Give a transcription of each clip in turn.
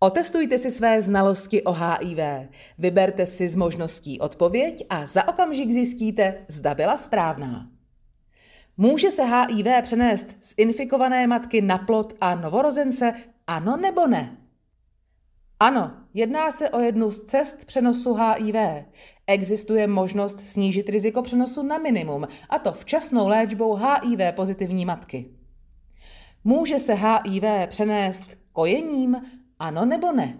Otestujte si své znalosti o HIV, vyberte si z možností odpověď a za okamžik zjistíte, zda byla správná. Může se HIV přenést z infikované matky na plod a novorozence, ano nebo ne? Ano, jedná se o jednu z cest přenosu HIV. Existuje možnost snížit riziko přenosu na minimum, a to včasnou léčbou HIV pozitivní matky. Může se HIV přenést kojením? Ano nebo ne?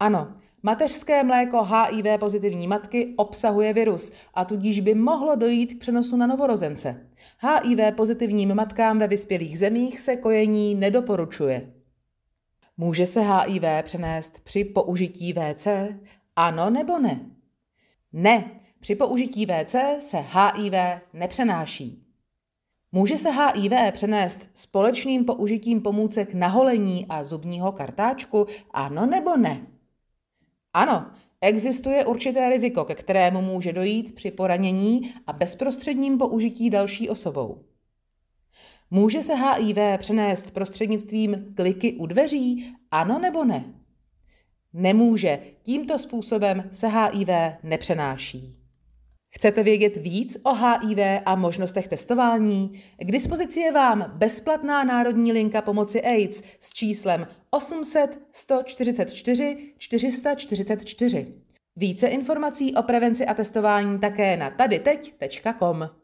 Ano, mateřské mléko HIV pozitivní matky obsahuje virus a tudíž by mohlo dojít k přenosu na novorozence. HIV pozitivním matkám ve vyspělých zemích se kojení nedoporučuje. Může se HIV přenést při použití VC? Ano nebo ne? Ne, při použití VC se HIV nepřenáší. Může se HIV e přenést společným použitím pomůcek na holení a zubního kartáčku? Ano nebo ne? Ano, existuje určité riziko, ke kterému může dojít při poranění a bezprostředním použití další osobou. Může se HIV e přenést prostřednictvím kliky u dveří? Ano nebo ne? Nemůže. Tímto způsobem se HIV e nepřenáší. Chcete vědět víc o HIV a možnostech testování? K dispozici je vám bezplatná národní linka pomoci AIDS s číslem 800 144 444. Více informací o prevenci a testování také na tadyteď.com.